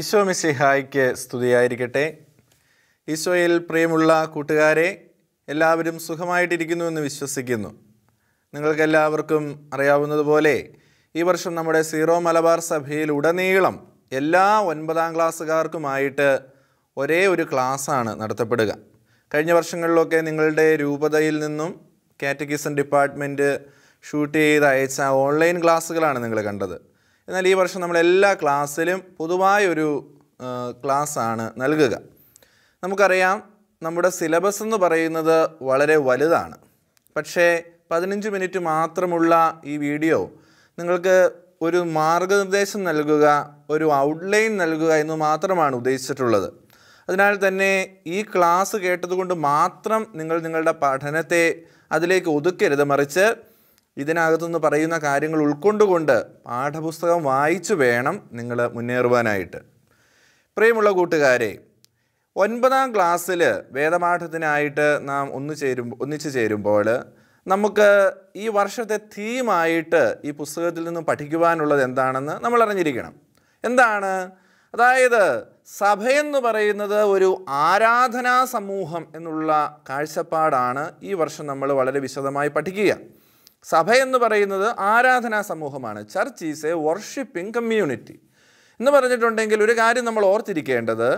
ഈശോ മിസിഹായ്ക്ക് സ്തുതിയായിരിക്കട്ടെ ഈശോയിൽ പ്രിയമുള്ള കൂട്ടുകാരെ എല്ലാവരും സുഖമായിട്ടിരിക്കുന്നു എന്ന് വിശ്വസിക്കുന്നു നിങ്ങൾക്കെല്ലാവർക്കും അറിയാവുന്നതുപോലെ ഈ വർഷം നമ്മുടെ സീറോ മലബാർ സഭയിൽ ഉടനീളം എല്ലാ ഒൻപതാം ക്ലാസ്സുകാർക്കുമായിട്ട് ഒരേ ഒരു ക്ലാസ്സാണ് നടത്തപ്പെടുക കഴിഞ്ഞ വർഷങ്ങളിലൊക്കെ നിങ്ങളുടെ രൂപതയിൽ നിന്നും കാറ്റഗിസം ഡിപ്പാർട്ട്മെൻറ്റ് ഷൂട്ട് ചെയ്ത് അയച്ച ഓൺലൈൻ ക്ലാസ്സുകളാണ് നിങ്ങൾ കണ്ടത് എന്നാൽ ഈ വർഷം നമ്മൾ എല്ലാ ക്ലാസ്സിലും പൊതുവായൊരു ക്ലാസ്സാണ് നൽകുക നമുക്കറിയാം നമ്മുടെ സിലബസ് എന്ന് പറയുന്നത് വളരെ വലുതാണ് പക്ഷേ പതിനഞ്ച് മിനിറ്റ് മാത്രമുള്ള ഈ വീഡിയോ നിങ്ങൾക്ക് ഒരു മാർഗനിർദ്ദേശം നൽകുക ഒരു ഔട്ട്ലൈൻ നൽകുക എന്ന് മാത്രമാണ് ഉദ്ദേശിച്ചിട്ടുള്ളത് അതിനാൽ തന്നെ ഈ ക്ലാസ് കേട്ടതുകൊണ്ട് മാത്രം നിങ്ങൾ നിങ്ങളുടെ പഠനത്തെ അതിലേക്ക് ഒതുക്കരുത് മറിച്ച് ഇതിനകത്തുനിന്ന് പറയുന്ന കാര്യങ്ങൾ ഉൾക്കൊണ്ടുകൊണ്ട് പാഠപുസ്തകം വായിച്ചു വേണം നിങ്ങൾ മുന്നേറുവാനായിട്ട് പ്രിയമുള്ള കൂട്ടുകാരെ ഒൻപതാം ക്ലാസ്സിൽ വേദപാഠത്തിനായിട്ട് നാം ഒന്ന് ചേരും ഒന്നിച്ചു ചേരുമ്പോൾ നമുക്ക് ഈ വർഷത്തെ തീമായിട്ട് ഈ പുസ്തകത്തിൽ നിന്നും പഠിക്കുവാനുള്ളത് എന്താണെന്ന് നമ്മൾ അറിഞ്ഞിരിക്കണം എന്താണ് അതായത് സഭയെന്ന് പറയുന്നത് ഒരു ആരാധനാ സമൂഹം എന്നുള്ള കാഴ്ചപ്പാടാണ് ഈ വർഷം നമ്മൾ വളരെ വിശദമായി പഠിക്കുക സഭ എന്ന് പറയുന്നത് ആരാധനാ സമൂഹമാണ് church is a worshipping community എന്ന് പറഞ്ഞിട്ടുണ്ടെങ്കിൽ ഒരു കാര്യം നമ്മൾ ഓർത്തിരിക്കേണ്ടത്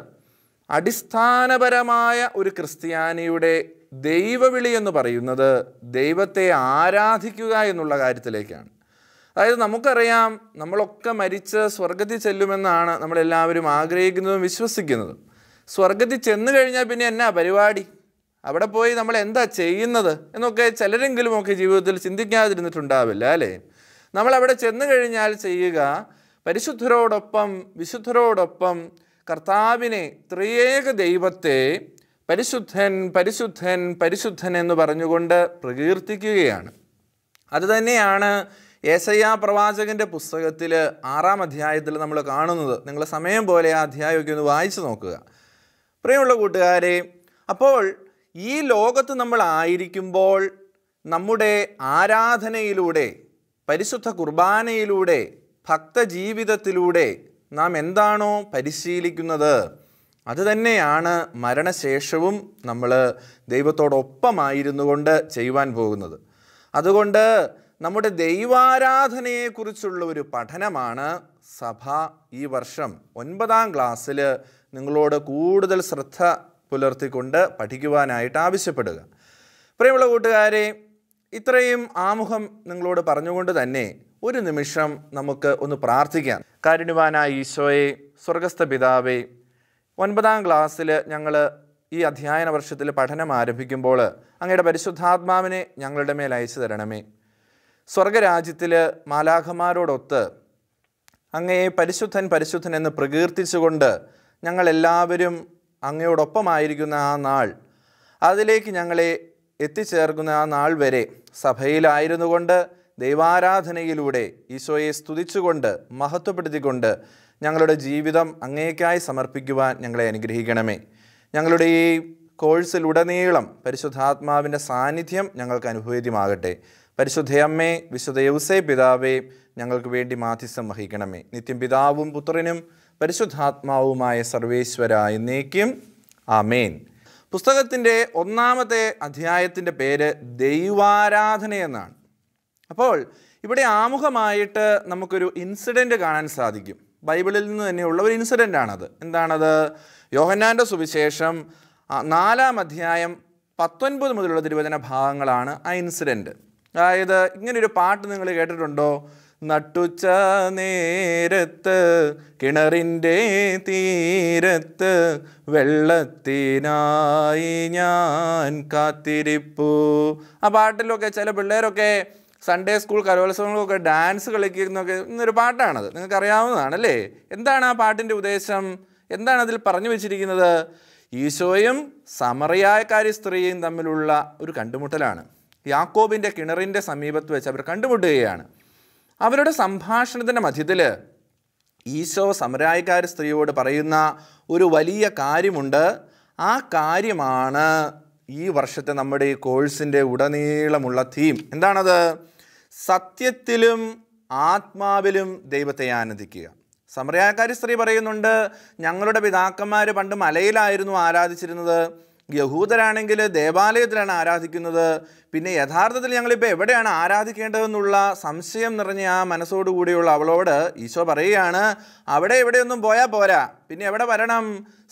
അടിസ്ഥാനപരമായ ഒരു ക്രിസ്ത്യാനിയുടെ ദൈവവിളി എന്ന് പറയുന്നത് ദൈവത്തെ ആരാധിക്കുക എന്നുള്ള കാര്യത്തിലേക്കാണ് അതായത് നമുക്കറിയാം നമ്മളൊക്കെ മരിച്ച് സ്വർഗത്തിൽ ചെല്ലുമെന്നാണ് നമ്മളെല്ലാവരും ആഗ്രഹിക്കുന്നതും വിശ്വസിക്കുന്നതും സ്വർഗത്തിൽ ചെന്നു കഴിഞ്ഞാൽ പിന്നെ എന്നാ പരിപാടി അവിടെ പോയി നമ്മൾ എന്താ ചെയ്യുന്നത് എന്നൊക്കെ ചിലരെങ്കിലും ഒക്കെ ജീവിതത്തിൽ ചിന്തിക്കാതിരുന്നിട്ടുണ്ടാവില്ല അല്ലേ നമ്മൾ അവിടെ ചെന്നു കഴിഞ്ഞാൽ ചെയ്യുക പരിശുദ്ധരോടൊപ്പം വിശുദ്ധരോടൊപ്പം കർത്താവിനെ ത്രിയേക ദൈവത്തെ പരിശുദ്ധൻ പരിശുദ്ധൻ പരിശുദ്ധൻ എന്ന് പറഞ്ഞുകൊണ്ട് പ്രകീർത്തിക്കുകയാണ് അതുതന്നെയാണ് ഏസയ്യ പ്രവാചകൻ്റെ പുസ്തകത്തിൽ ആറാം അധ്യായത്തിൽ നമ്മൾ കാണുന്നത് നിങ്ങൾ സമയം പോലെ ആ അധ്യായമൊക്കെ ഒന്ന് വായിച്ചു നോക്കുക പ്രിയമുള്ള കൂട്ടുകാരെ അപ്പോൾ ഈ ലോകത്ത് നമ്മൾ ആയിരിക്കുമ്പോൾ നമ്മുടെ ആരാധനയിലൂടെ പരിശുദ്ധ കുർബാനയിലൂടെ ഭക്തജീവിതത്തിലൂടെ നാം എന്താണോ പരിശീലിക്കുന്നത് അതുതന്നെയാണ് മരണശേഷവും നമ്മൾ ദൈവത്തോടൊപ്പമായിരുന്നു കൊണ്ട് ചെയ്യുവാൻ പോകുന്നത് അതുകൊണ്ട് നമ്മുടെ ദൈവാരാധനയെക്കുറിച്ചുള്ള ഒരു പഠനമാണ് സഭ ഈ വർഷം ഒൻപതാം ക്ലാസ്സിൽ നിങ്ങളോട് കൂടുതൽ ശ്രദ്ധ പുലർത്തിക്കൊണ്ട് പഠിക്കുവാനായിട്ട് ആവശ്യപ്പെടുക പ്രിയമുള്ള കൂട്ടുകാരെ ഇത്രയും ആമുഖം നിങ്ങളോട് പറഞ്ഞുകൊണ്ട് തന്നെ ഒരു നിമിഷം നമുക്ക് ഒന്ന് പ്രാർത്ഥിക്കാം കാരുണ്യവാനായ ഈശോയെ സ്വർഗസ്ഥ പിതാവേ ഒൻപതാം ക്ലാസ്സിൽ ഞങ്ങൾ ഈ അധ്യയന വർഷത്തിൽ പഠനം ആരംഭിക്കുമ്പോൾ അങ്ങയുടെ പരിശുദ്ധാത്മാവിനെ ഞങ്ങളുടെ മേൽ അയച്ചു തരണമേ സ്വർഗരാജ്യത്തിൽ മാലാഖമാരോടൊത്ത് അങ്ങയെ പരിശുദ്ധൻ പരിശുദ്ധൻ എന്ന് പ്രകീർത്തിച്ചുകൊണ്ട് ഞങ്ങളെല്ലാവരും അങ്ങയോടൊപ്പമായിരിക്കുന്ന ആ നാൾ അതിലേക്ക് ഞങ്ങളെ എത്തിച്ചേർക്കുന്ന ആ നാൾ വരെ സഭയിലായിരുന്നു കൊണ്ട് ദൈവാരാധനയിലൂടെ ഈശോയെ സ്തുതിച്ചുകൊണ്ട് മഹത്വപ്പെടുത്തിക്കൊണ്ട് ഞങ്ങളുടെ ജീവിതം അങ്ങേക്കായി സമർപ്പിക്കുവാൻ ഞങ്ങളെ അനുഗ്രഹിക്കണമേ ഞങ്ങളുടെ ഈ കോഴ്സിലുടനീളം പരിശുദ്ധാത്മാവിൻ്റെ സാന്നിധ്യം ഞങ്ങൾക്ക് അനുഭവേദ്യമാകട്ടെ പരിശുദ്ധയമ്മേ വിശുദ്ധ യൗസേ പിതാവേ ഞങ്ങൾക്ക് വേണ്ടി മാധ്യസ്ഥം വഹിക്കണമേ നിത്യം പിതാവും പുത്രനും പരിശുദ്ധാത്മാവുമായ സർവേശ്വര എന്നേക്കും ആമേൻ പുസ്തകത്തിൻ്റെ ഒന്നാമത്തെ അധ്യായത്തിൻ്റെ പേര് ദൈവാരാധന എന്നാണ് അപ്പോൾ ഇവിടെ ആമുഖമായിട്ട് നമുക്കൊരു ഇൻസിഡൻറ്റ് കാണാൻ സാധിക്കും ബൈബിളിൽ നിന്ന് തന്നെയുള്ള ഒരു ഇൻസിഡൻ്റ് ആണത് എന്താണത് യോഹന്നാൻ്റെ സുവിശേഷം നാലാം അധ്യായം പത്തൊൻപത് മുതലുള്ള തിരുവചന ഭാഗങ്ങളാണ് ആ ഇൻസിഡൻറ്റ് അതായത് ഇങ്ങനൊരു പാട്ട് നിങ്ങൾ കേട്ടിട്ടുണ്ടോ നട്ടുച്ച നേരത്ത് കിണറിൻ്റെ തീരത്ത് വെള്ളത്തിനായി ഞാൻ കാത്തിരിപ്പു ആ പാട്ടിലൊക്കെ ചില പിള്ളേരൊക്കെ സൺഡേ സ്കൂൾ കലോത്സവങ്ങളൊക്കെ ഡാൻസ് കളിക്കുന്നൊക്കെ എന്നൊരു പാട്ടാണത് നിങ്ങൾക്ക് അറിയാവുന്നതാണ് അല്ലേ എന്താണ് ആ പാട്ടിൻ്റെ ഉദ്ദേശം എന്താണ് അതിൽ പറഞ്ഞു വെച്ചിരിക്കുന്നത് ഈശോയും സമറിയായക്കാരി സ്ത്രീയും തമ്മിലുള്ള ഒരു കണ്ടുമുട്ടലാണ് യാക്കോബിൻ്റെ കിണറിൻ്റെ സമീപത്ത് വെച്ച് അവർ കണ്ടുമുട്ടുകയാണ് അവരുടെ സംഭാഷണത്തിൻ്റെ മധ്യത്തിൽ ഈശോ സമരായക്കാർ സ്ത്രീയോട് പറയുന്ന ഒരു വലിയ കാര്യമുണ്ട് ആ കാര്യമാണ് ഈ വർഷത്തെ നമ്മുടെ ഈ കോഴ്സിൻ്റെ ഉടനീളമുള്ള തീം എന്താണത് സത്യത്തിലും ആത്മാവിലും ദൈവത്തെ ആനന്ദിക്കുക സമരയാക്കാരി സ്ത്രീ പറയുന്നുണ്ട് ഞങ്ങളുടെ പിതാക്കന്മാർ പണ്ട് മലയിലായിരുന്നു ആരാധിച്ചിരുന്നത് യഹൂദരാണെങ്കിൽ ദേവാലയത്തിലാണ് ആരാധിക്കുന്നത് പിന്നെ യഥാർത്ഥത്തിൽ ഞങ്ങളിപ്പോൾ എവിടെയാണ് ആരാധിക്കേണ്ടതെന്നുള്ള സംശയം നിറഞ്ഞ ആ മനസ്സോടുകൂടിയുള്ള അവളോട് ഈശോ പറയുകയാണ് അവിടെ എവിടെയൊന്നും പോയാൽ പോരാ പിന്നെ എവിടെ വരണം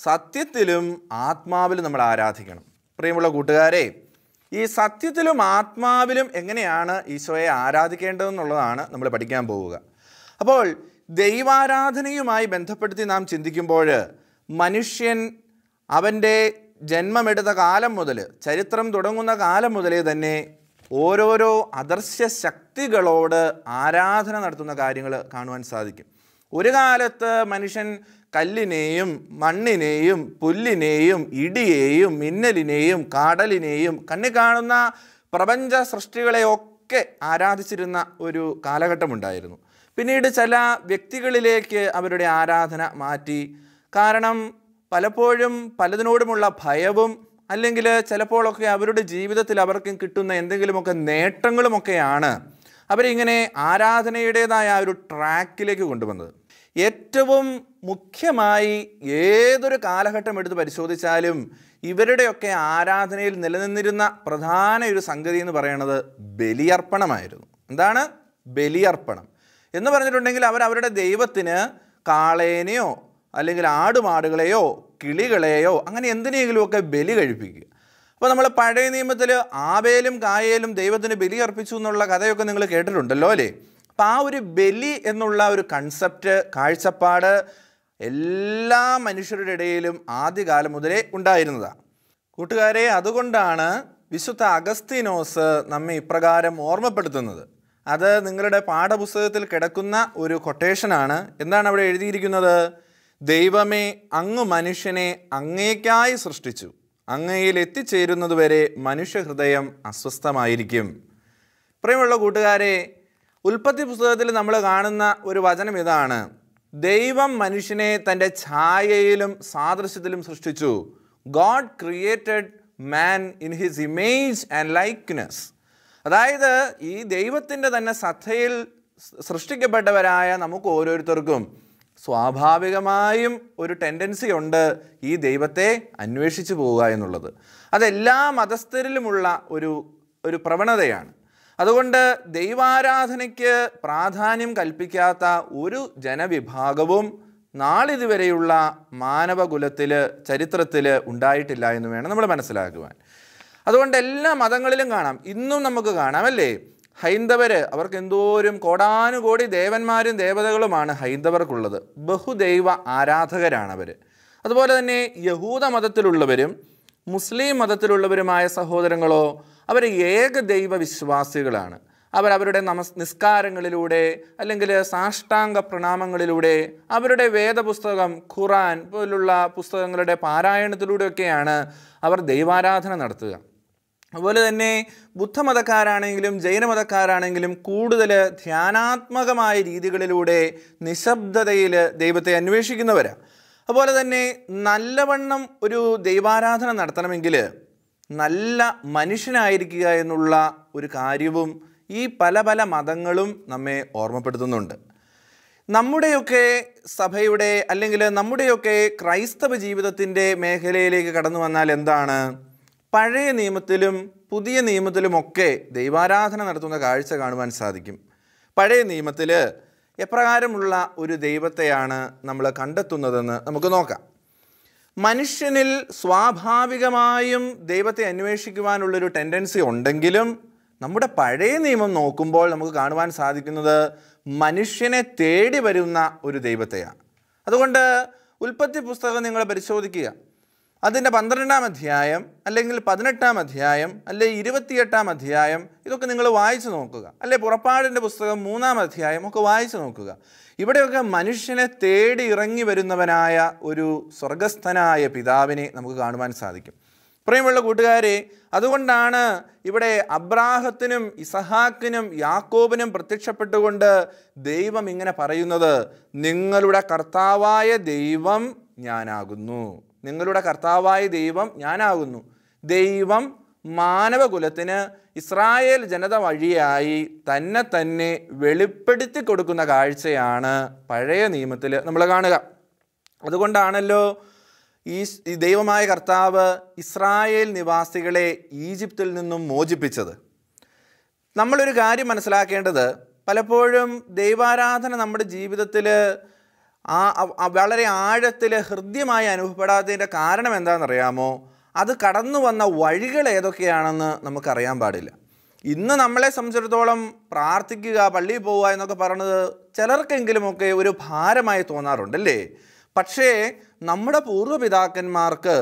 സത്യത്തിലും ആത്മാവിലും നമ്മൾ ആരാധിക്കണം പ്രിയമുള്ള കൂട്ടുകാരെ ഈ സത്യത്തിലും ആത്മാവിലും എങ്ങനെയാണ് ഈശോയെ ആരാധിക്കേണ്ടതെന്നുള്ളതാണ് നമ്മൾ പഠിക്കാൻ പോവുക അപ്പോൾ ദൈവാരാധനയുമായി ബന്ധപ്പെടുത്തി നാം ചിന്തിക്കുമ്പോൾ മനുഷ്യൻ അവൻ്റെ ജന്മമെടുത്ത കാലം മുതൽ ചരിത്രം തുടങ്ങുന്ന കാലം മുതലേ തന്നെ ഓരോരോ അദർശ്യ ശക്തികളോട് ആരാധന നടത്തുന്ന കാര്യങ്ങൾ കാണുവാൻ സാധിക്കും ഒരു കാലത്ത് മനുഷ്യൻ കല്ലിനെയും മണ്ണിനെയും പുല്ലിനെയും ഇടിയേയും മിന്നലിനെയും കാടലിനെയും കണ്ണി കാണുന്ന പ്രപഞ്ച സൃഷ്ടികളെയൊക്കെ ആരാധിച്ചിരുന്ന ഒരു കാലഘട്ടമുണ്ടായിരുന്നു പിന്നീട് ചില വ്യക്തികളിലേക്ക് അവരുടെ ആരാധന മാറ്റി കാരണം പലപ്പോഴും പലതിനോടുമുള്ള ഭയവും അല്ലെങ്കിൽ ചിലപ്പോഴൊക്കെ അവരുടെ ജീവിതത്തിൽ അവർക്കും കിട്ടുന്ന എന്തെങ്കിലുമൊക്കെ നേട്ടങ്ങളുമൊക്കെയാണ് അവരിങ്ങനെ ആരാധനയുടേതായ ഒരു ട്രാക്കിലേക്ക് കൊണ്ടുവന്നത് ഏറ്റവും മുഖ്യമായി ഏതൊരു കാലഘട്ടം എടുത്ത് പരിശോധിച്ചാലും ഇവരുടെയൊക്കെ ആരാധനയിൽ നിലനിന്നിരുന്ന പ്രധാന ഒരു സംഗതി എന്ന് പറയുന്നത് ബലിയർപ്പണമായിരുന്നു എന്താണ് ബലിയർപ്പണം എന്ന് പറഞ്ഞിട്ടുണ്ടെങ്കിൽ അവർ അവരുടെ ദൈവത്തിന് കാളേനെയോ അല്ലെങ്കിൽ ആടുമാടുകളെയോ കിളികളെയോ അങ്ങനെ എന്തിനെങ്കിലുമൊക്കെ ബലി കഴിപ്പിക്കുക അപ്പോൾ നമ്മൾ പഴയ നിയമത്തിൽ ആബേലും കായേലും ദൈവത്തിന് ബലി അർപ്പിച്ചു എന്നുള്ള കഥയൊക്കെ നിങ്ങൾ കേട്ടിട്ടുണ്ടല്ലോ അല്ലേ അപ്പോൾ ആ ഒരു ബലി എന്നുള്ള ഒരു കൺസെപ്റ്റ് കാഴ്ചപ്പാട് എല്ലാ മനുഷ്യരുടെ ഇടയിലും ആദ്യകാലം മുതലേ ഉണ്ടായിരുന്നതാണ് കൂട്ടുകാരെ അതുകൊണ്ടാണ് വിശുദ്ധ അഗസ്തീനോസ് നമ്മെ ഇപ്രകാരം ഓർമ്മപ്പെടുത്തുന്നത് അത് നിങ്ങളുടെ പാഠപുസ്തകത്തിൽ കിടക്കുന്ന ഒരു കൊട്ടേഷനാണ് എന്താണ് അവിടെ എഴുതിയിരിക്കുന്നത് ദൈവമേ അങ്ങ് മനുഷ്യനെ അങ്ങേക്കായി സൃഷ്ടിച്ചു അങ്ങയിൽ എത്തിച്ചേരുന്നതുവരെ മനുഷ്യഹൃദയം അസ്വസ്ഥമായിരിക്കും പ്രിയമുള്ള കൂട്ടുകാരെ ഉൽപ്പത്തി പുസ്തകത്തിൽ നമ്മൾ കാണുന്ന ഒരു വചനം ഇതാണ് ദൈവം മനുഷ്യനെ തൻ്റെ ഛായയിലും സാദൃശ്യത്തിലും സൃഷ്ടിച്ചു God created man in his image and likeness അതായത് ഈ ദൈവത്തിൻ്റെ തന്നെ സത്തയിൽ സൃഷ്ടിക്കപ്പെട്ടവരായ നമുക്ക് ഓരോരുത്തർക്കും സ്വാഭാവികമായും ഒരു ടെൻഡൻസി ഉണ്ട് ഈ ദൈവത്തെ അന്വേഷിച്ചു പോവുക എന്നുള്ളത് അതെല്ലാ മതസ്ഥരിലുമുള്ള ഒരു ഒരു പ്രവണതയാണ് അതുകൊണ്ട് ദൈവാരാധനയ്ക്ക് പ്രാധാന്യം കൽപ്പിക്കാത്ത ഒരു ജനവിഭാഗവും നാളിതുവരെയുള്ള മാനവകുലത്തിൽ ചരിത്രത്തിൽ ഉണ്ടായിട്ടില്ല എന്ന് വേണം നമ്മൾ മനസ്സിലാക്കുവാൻ അതുകൊണ്ട് എല്ലാ മതങ്ങളിലും കാണാം ഇന്നും നമുക്ക് കാണാം അല്ലേ ഹൈന്ദവർ അവർക്ക് എന്തോരും കോടാനുകോടി ദേവന്മാരും ദേവതകളുമാണ് ഹൈന്ദവർക്കുള്ളത് ബഹുദൈവ ആരാധകരാണ് അവർ അതുപോലെ തന്നെ യഹൂദ മതത്തിലുള്ളവരും മുസ്ലിം മതത്തിലുള്ളവരുമായ സഹോദരങ്ങളോ അവർ ഏകദൈവ വിശ്വാസികളാണ് അവർ അവരുടെ നമസ് നിസ്കാരങ്ങളിലൂടെ അല്ലെങ്കിൽ സാഷ്ടാംഗ പ്രണാമങ്ങളിലൂടെ അവരുടെ വേദപുസ്തകം ഖുറാൻ പോലുള്ള പുസ്തകങ്ങളുടെ പാരായണത്തിലൂടെയൊക്കെയാണ് അവർ ദൈവാരാധന നടത്തുക അതുപോലെ തന്നെ ബുദ്ധമതക്കാരാണെങ്കിലും ജൈനമതക്കാരാണെങ്കിലും കൂടുതൽ ധ്യാനാത്മകമായ രീതികളിലൂടെ നിശബ്ദതയിൽ ദൈവത്തെ അന്വേഷിക്കുന്നവരാണ് അതുപോലെ തന്നെ നല്ലവണ്ണം ഒരു ദൈവാരാധന നടത്തണമെങ്കിൽ നല്ല മനുഷ്യനായിരിക്കുക എന്നുള്ള ഒരു കാര്യവും ഈ പല പല മതങ്ങളും നമ്മെ ഓർമ്മപ്പെടുത്തുന്നുണ്ട് നമ്മുടെയൊക്കെ സഭയുടെ അല്ലെങ്കിൽ നമ്മുടെയൊക്കെ ക്രൈസ്തവ ജീവിതത്തിൻ്റെ മേഖലയിലേക്ക് കടന്നു വന്നാൽ എന്താണ് പഴയ നിയമത്തിലും പുതിയ നിയമത്തിലുമൊക്കെ ദൈവാരാധന നടത്തുന്ന കാഴ്ച കാണുവാൻ സാധിക്കും പഴയ നിയമത്തിൽ എപ്രകാരമുള്ള ഒരു ദൈവത്തെയാണ് നമ്മൾ കണ്ടെത്തുന്നതെന്ന് നമുക്ക് നോക്കാം മനുഷ്യനിൽ സ്വാഭാവികമായും ദൈവത്തെ അന്വേഷിക്കുവാനുള്ളൊരു ടെൻഡൻസി ഉണ്ടെങ്കിലും നമ്മുടെ പഴയ നിയമം നോക്കുമ്പോൾ നമുക്ക് കാണുവാൻ സാധിക്കുന്നത് മനുഷ്യനെ തേടി വരുന്ന ഒരു ദൈവത്തെയാണ് അതുകൊണ്ട് ഉൽപ്പത്തി പുസ്തകം നിങ്ങൾ പരിശോധിക്കുക അതിൻ്റെ പന്ത്രണ്ടാം അധ്യായം അല്ലെങ്കിൽ പതിനെട്ടാം അധ്യായം അല്ലെങ്കിൽ ഇരുപത്തിയെട്ടാം അധ്യായം ഇതൊക്കെ നിങ്ങൾ വായിച്ചു നോക്കുക അല്ലെ പുറപ്പാടിൻ്റെ പുസ്തകം മൂന്നാം അധ്യായം ഒക്കെ വായിച്ചു നോക്കുക ഇവിടെയൊക്കെ മനുഷ്യനെ തേടി ഇറങ്ങി വരുന്നവനായ ഒരു സ്വർഗസ്ഥനായ പിതാവിനെ നമുക്ക് കാണുവാൻ സാധിക്കും പ്രിയമുള്ള കൂട്ടുകാരെ അതുകൊണ്ടാണ് ഇവിടെ അബ്രാഹത്തിനും ഇസഹാക്കിനും യാക്കോബിനും പ്രത്യക്ഷപ്പെട്ടുകൊണ്ട് ദൈവം ഇങ്ങനെ പറയുന്നത് നിങ്ങളുടെ കർത്താവായ ദൈവം ഞാനാകുന്നു നിങ്ങളുടെ കർത്താവായ ദൈവം ഞാനാകുന്നു ദൈവം മാനവകുലത്തിന് ഇസ്രായേൽ ജനത വഴിയായി തന്നെ തന്നെ വെളിപ്പെടുത്തി കൊടുക്കുന്ന കാഴ്ചയാണ് പഴയ നിയമത്തിൽ നമ്മൾ കാണുക അതുകൊണ്ടാണല്ലോ ഈ ദൈവമായ കർത്താവ് ഇസ്രായേൽ നിവാസികളെ ഈജിപ്തിൽ നിന്നും മോചിപ്പിച്ചത് നമ്മളൊരു കാര്യം മനസ്സിലാക്കേണ്ടത് പലപ്പോഴും ദൈവാരാധന നമ്മുടെ ജീവിതത്തിൽ ആ വളരെ ആഴത്തിൽ ഹൃദ്യമായി അനുഭവപ്പെടാത്തതിൻ്റെ കാരണം എന്താണെന്നറിയാമോ അത് കടന്നു വന്ന വഴികൾ ഏതൊക്കെയാണെന്ന് നമുക്കറിയാൻ പാടില്ല ഇന്ന് നമ്മളെ സംബന്ധിച്ചിടത്തോളം പ്രാർത്ഥിക്കുക പള്ളിയിൽ പോവുക എന്നൊക്കെ പറയുന്നത് ചിലർക്കെങ്കിലുമൊക്കെ ഒരു ഭാരമായി തോന്നാറുണ്ടല്ലേ പക്ഷേ നമ്മുടെ പൂർവ്വപിതാക്കന്മാർക്ക്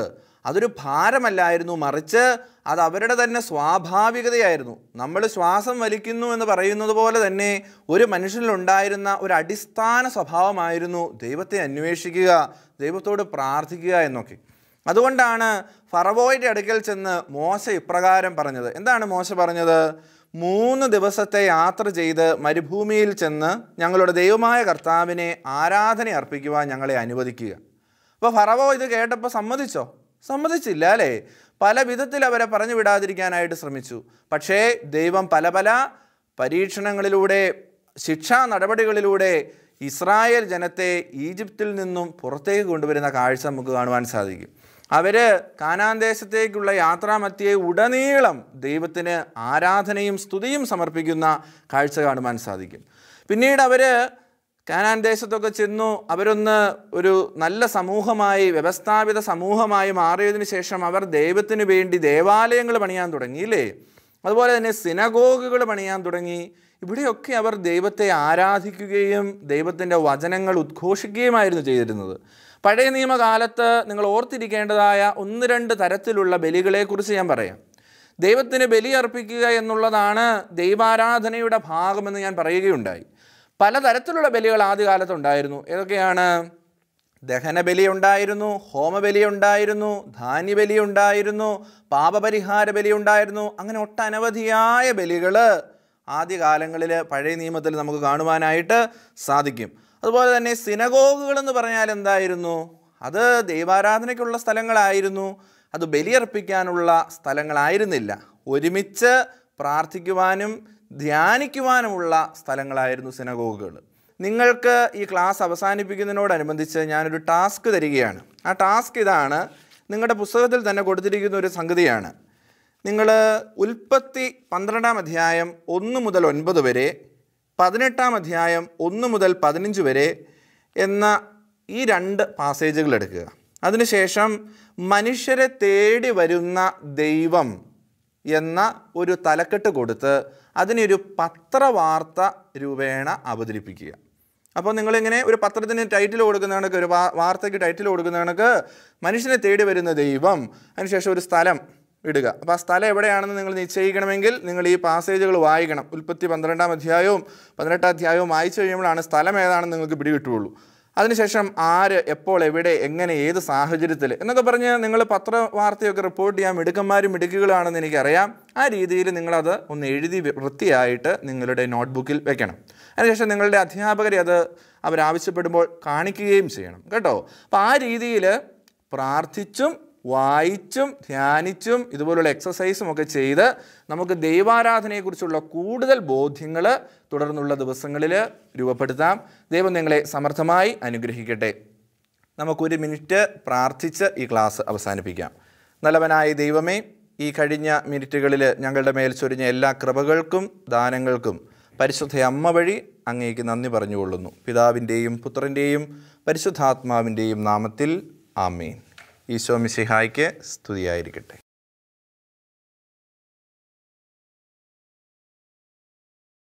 അതൊരു ഭാരമല്ലായിരുന്നു മറിച്ച് അത് അവരുടെ തന്നെ സ്വാഭാവികതയായിരുന്നു നമ്മൾ ശ്വാസം വലിക്കുന്നു എന്ന് പറയുന്നത് പോലെ തന്നെ ഒരു മനുഷ്യനിലുണ്ടായിരുന്ന ഒരു അടിസ്ഥാന സ്വഭാവമായിരുന്നു ദൈവത്തെ അന്വേഷിക്കുക ദൈവത്തോട് പ്രാർത്ഥിക്കുക എന്നൊക്കെ അതുകൊണ്ടാണ് ഫറവോയുടെ അടുക്കൽ ചെന്ന് മോശ ഇപ്രകാരം പറഞ്ഞത് എന്താണ് മോശ പറഞ്ഞത് മൂന്ന് ദിവസത്തെ യാത്ര ചെയ്ത് മരുഭൂമിയിൽ ചെന്ന് ഞങ്ങളുടെ ദൈവമായ കർത്താവിനെ ആരാധന അർപ്പിക്കുവാൻ ഞങ്ങളെ അനുവദിക്കുക അപ്പോൾ ഫറവോ ഇത് കേട്ടപ്പോൾ സമ്മതിച്ചോ സമ്മതിച്ചില്ല അല്ലേ പല വിധത്തിൽ അവരെ പറഞ്ഞു വിടാതിരിക്കാനായിട്ട് ശ്രമിച്ചു പക്ഷേ ദൈവം പല പല പരീക്ഷണങ്ങളിലൂടെ ശിക്ഷാ നടപടികളിലൂടെ ഇസ്രായേൽ ജനത്തെ ഈജിപ്തിൽ നിന്നും പുറത്തേക്ക് കൊണ്ടുവരുന്ന കാഴ്ച നമുക്ക് കാണുവാൻ സാധിക്കും അവർ കാനാന്തേശത്തേക്കുള്ള യാത്രാമധ്യയെ ഉടനീളം ദൈവത്തിന് ആരാധനയും സ്തുതിയും സമർപ്പിക്കുന്ന കാഴ്ച കാണുവാൻ സാധിക്കും പിന്നീട് അവർ കാനാൻ ദേശത്തൊക്കെ ചെന്നു അവരൊന്ന് ഒരു നല്ല സമൂഹമായി വ്യവസ്ഥാപിത സമൂഹമായി മാറിയതിനു ശേഷം അവർ ദൈവത്തിനു വേണ്ടി ദേവാലയങ്ങൾ പണിയാൻ തുടങ്ങി അല്ലേ അതുപോലെ തന്നെ സിനഗോഗുകൾ പണിയാൻ തുടങ്ങി ഇവിടെയൊക്കെ അവർ ദൈവത്തെ ആരാധിക്കുകയും ദൈവത്തിൻ്റെ വചനങ്ങൾ ഉദ്ഘോഷിക്കുകയുമായിരുന്നു ചെയ്തിരുന്നത് പഴയ നിയമകാലത്ത് നിങ്ങൾ ഓർത്തിരിക്കേണ്ടതായ ഒന്ന് രണ്ട് തരത്തിലുള്ള ബലികളെക്കുറിച്ച് ഞാൻ പറയാം ദൈവത്തിന് ബലി അർപ്പിക്കുക എന്നുള്ളതാണ് ദൈവാരാധനയുടെ ഭാഗമെന്ന് ഞാൻ പറയുകയുണ്ടായി പലതരത്തിലുള്ള ബലികൾ ആദ്യകാലത്ത് ഉണ്ടായിരുന്നു ഏതൊക്കെയാണ് ദഹനബലി ഉണ്ടായിരുന്നു ഹോമബലി ഉണ്ടായിരുന്നു ധാന്യബലി ഉണ്ടായിരുന്നു പാപപരിഹാര ബലി ഉണ്ടായിരുന്നു അങ്ങനെ ഒട്ടനവധിയായ ബലികൾ ആദ്യകാലങ്ങളിൽ പഴയ നിയമത്തിൽ നമുക്ക് കാണുവാനായിട്ട് സാധിക്കും അതുപോലെ തന്നെ സിനഗോഗുകൾ എന്ന് പറഞ്ഞാൽ എന്തായിരുന്നു അത് ദൈവാരാധനയ്ക്കുള്ള സ്ഥലങ്ങളായിരുന്നു അത് ബലിയർപ്പിക്കാനുള്ള സ്ഥലങ്ങളായിരുന്നില്ല ഒരുമിച്ച് പ്രാർത്ഥിക്കുവാനും ധ്യാനിക്കുവാനുമുള്ള സ്ഥലങ്ങളായിരുന്നു സിനഗോഗുകൾ നിങ്ങൾക്ക് ഈ ക്ലാസ് അവസാനിപ്പിക്കുന്നതിനോടനുബന്ധിച്ച് ഞാനൊരു ടാസ്ക് തരികയാണ് ആ ടാസ്ക് ഇതാണ് നിങ്ങളുടെ പുസ്തകത്തിൽ തന്നെ കൊടുത്തിരിക്കുന്ന ഒരു സംഗതിയാണ് നിങ്ങൾ ഉൽപ്പത്തി പന്ത്രണ്ടാം അധ്യായം ഒന്ന് മുതൽ ഒൻപത് വരെ പതിനെട്ടാം അധ്യായം ഒന്ന് മുതൽ പതിനഞ്ച് വരെ എന്ന ഈ രണ്ട് പാസേജുകൾ എടുക്കുക അതിനുശേഷം മനുഷ്യരെ തേടി വരുന്ന ദൈവം എന്ന ഒരു തലക്കെട്ട് കൊടുത്ത് അതിനൊരു പത്രവാർത്ത രൂപേണ അവതരിപ്പിക്കുക അപ്പോൾ നിങ്ങളിങ്ങനെ ഒരു പത്രത്തിന് ടൈറ്റിൽ കൊടുക്കുന്ന കണക്ക് ഒരു വാർത്തയ്ക്ക് ടൈറ്റിൽ കൊടുക്കുന്ന കണക്ക് മനുഷ്യനെ തേടി വരുന്ന ദൈവം അതിനുശേഷം ഒരു സ്ഥലം ഇടുക അപ്പോൾ ആ സ്ഥലം എവിടെയാണെന്ന് നിങ്ങൾ നിശ്ചയിക്കണമെങ്കിൽ നിങ്ങൾ ഈ പാസേജുകൾ വായിക്കണം ഉൽപ്പത്തി പന്ത്രണ്ടാം അധ്യായവും പതിനെട്ടാം അധ്യായവും വായിച്ചു കഴിയുമ്പോഴാണ് സ്ഥലം ഏതാണെന്ന് നിങ്ങൾക്ക് പിടികിട്ടുള്ളൂ അതിനുശേഷം ആര് എപ്പോൾ എവിടെ എങ്ങനെ ഏത് സാഹചര്യത്തിൽ എന്നൊക്കെ പറഞ്ഞ് നിങ്ങൾ പത്രവാർത്തയൊക്കെ റിപ്പോർട്ട് ചെയ്യാൻ മിടുക്കന്മാരും മിടുക്കുകളാണെന്ന് എനിക്കറിയാം ആ രീതിയിൽ നിങ്ങളത് ഒന്ന് എഴുതി വൃത്തിയായിട്ട് നിങ്ങളുടെ നോട്ട്ബുക്കിൽ വെക്കണം അതിനുശേഷം നിങ്ങളുടെ അധ്യാപകരെ അത് അവരാവശ്യപ്പെടുമ്പോൾ കാണിക്കുകയും ചെയ്യണം കേട്ടോ അപ്പോൾ ആ രീതിയിൽ പ്രാർത്ഥിച്ചും വായിച്ചും ധ്യാനിച്ചും ഇതുപോലുള്ള എക്സസൈസും ഒക്കെ ചെയ്ത് നമുക്ക് ദൈവാരാധനയെക്കുറിച്ചുള്ള കൂടുതൽ ബോധ്യങ്ങൾ തുടർന്നുള്ള ദിവസങ്ങളിൽ രൂപപ്പെടുത്താം ദൈവം നിങ്ങളെ സമർത്ഥമായി അനുഗ്രഹിക്കട്ടെ നമുക്കൊരു മിനിറ്റ് പ്രാർത്ഥിച്ച് ഈ ക്ലാസ് അവസാനിപ്പിക്കാം നല്ലവനായ ദൈവമേ ഈ കഴിഞ്ഞ മിനിറ്റുകളിൽ ഞങ്ങളുടെ മേൽ ചൊരിഞ്ഞ എല്ലാ കൃപകൾക്കും ദാനങ്ങൾക്കും പരിശുദ്ധ അമ്മ വഴി അങ്ങേക്ക് നന്ദി പറഞ്ഞുകൊള്ളുന്നു പിതാവിൻ്റെയും പുത്രൻ്റെയും പരിശുദ്ധാത്മാവിൻ്റെയും നാമത്തിൽ ആമേൻ ഈശോ മിസിഹായ്ക്ക് സ്തുതിയായിരിക്കട്ടെ